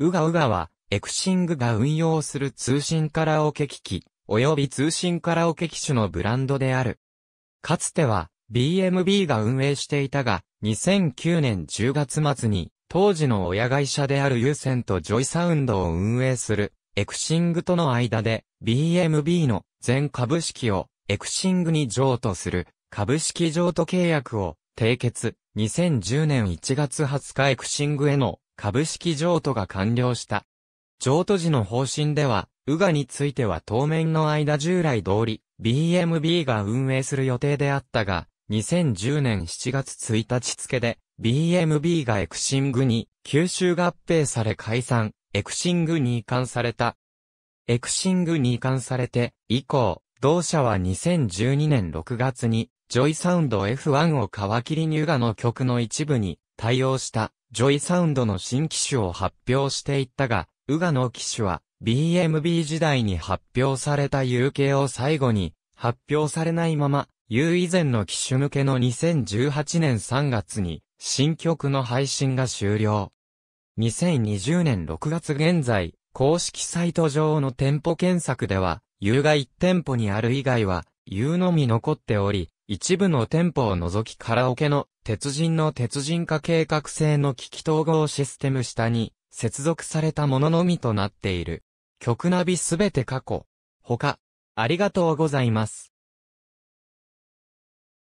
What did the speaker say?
うがうがは、エクシングが運用する通信カラオケ機器、及び通信カラオケ機種のブランドである。かつては、BMB が運営していたが、2009年10月末に、当時の親会社である優先とジョイサウンドを運営する、エクシングとの間で、BMB の全株式をエクシングに譲渡する株式譲渡契約を締結。2010年1月20日エクシングへの株式譲渡が完了した。譲渡時の方針では、ウガについては当面の間従来通り、BMB が運営する予定であったが、2010年7月1日付で、BMB がエクシングに、吸収合併され解散、エクシングに移管された。エクシングに移管されて、以降、同社は2012年6月に、ジョイサウンド F1 を皮切りにウガの曲の一部に対応したジョイサウンドの新機種を発表していったが、ウガの機種は BMB 時代に発表された UK を最後に発表されないまま、U 以前の機種向けの2018年3月に新曲の配信が終了。2020年6月現在、公式サイト上の店舗検索では、U が1店舗にある以外は、U のみ残っており、一部の店舗を除きカラオケの鉄人の鉄人化計画性の機器統合システム下に接続されたもののみとなっている。曲ナビすべて過去。他、ありがとうございます。